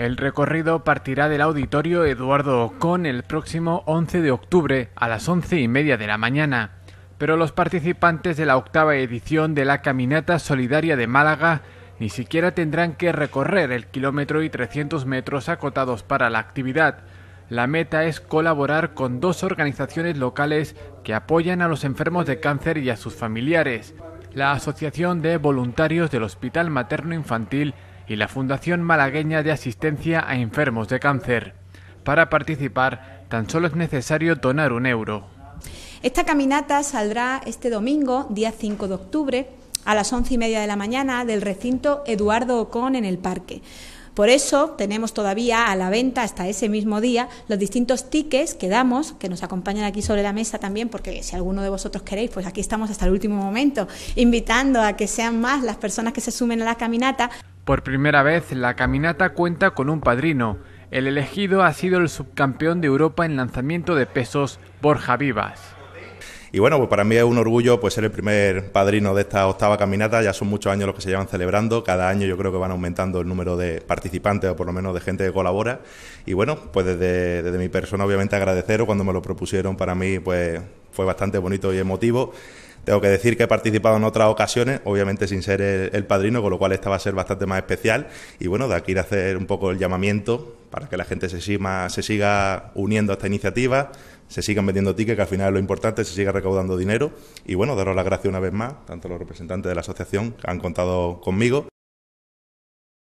El recorrido partirá del auditorio Eduardo Ocon el próximo 11 de octubre a las 11 y media de la mañana. Pero los participantes de la octava edición de la Caminata Solidaria de Málaga ni siquiera tendrán que recorrer el kilómetro y 300 metros acotados para la actividad. La meta es colaborar con dos organizaciones locales que apoyan a los enfermos de cáncer y a sus familiares. La Asociación de Voluntarios del Hospital Materno Infantil y la Fundación Malagueña de Asistencia a Enfermos de Cáncer. Para participar, tan solo es necesario donar un euro. Esta caminata saldrá este domingo, día 5 de octubre, a las once y media de la mañana del recinto Eduardo Ocon en el parque. Por eso tenemos todavía a la venta hasta ese mismo día los distintos tickets que damos, que nos acompañan aquí sobre la mesa también, porque si alguno de vosotros queréis, pues aquí estamos hasta el último momento, invitando a que sean más las personas que se sumen a la caminata. Por primera vez, la caminata cuenta con un padrino. El elegido ha sido el subcampeón de Europa en lanzamiento de pesos, Borja Vivas. Y bueno, pues para mí es un orgullo pues ser el primer padrino de esta octava caminata. Ya son muchos años los que se llevan celebrando. Cada año yo creo que van aumentando el número de participantes o por lo menos de gente que colabora. Y bueno, pues desde, mi persona obviamente agradeceros cuando me lo propusieron. Para mí pues fue bastante bonito y emotivo. Tengo que decir que he participado en otras ocasiones, obviamente sin ser el, padrino, con lo cual esta va a ser bastante más especial. Y bueno, de aquí ir a hacer un poco el llamamiento para que la gente se, se siga uniendo a esta iniciativa, se sigan vendiendo tickets, que al final es lo importante, se siga recaudando dinero. Y bueno, daros las gracias una vez más, tanto los representantes de la asociación que han contado conmigo,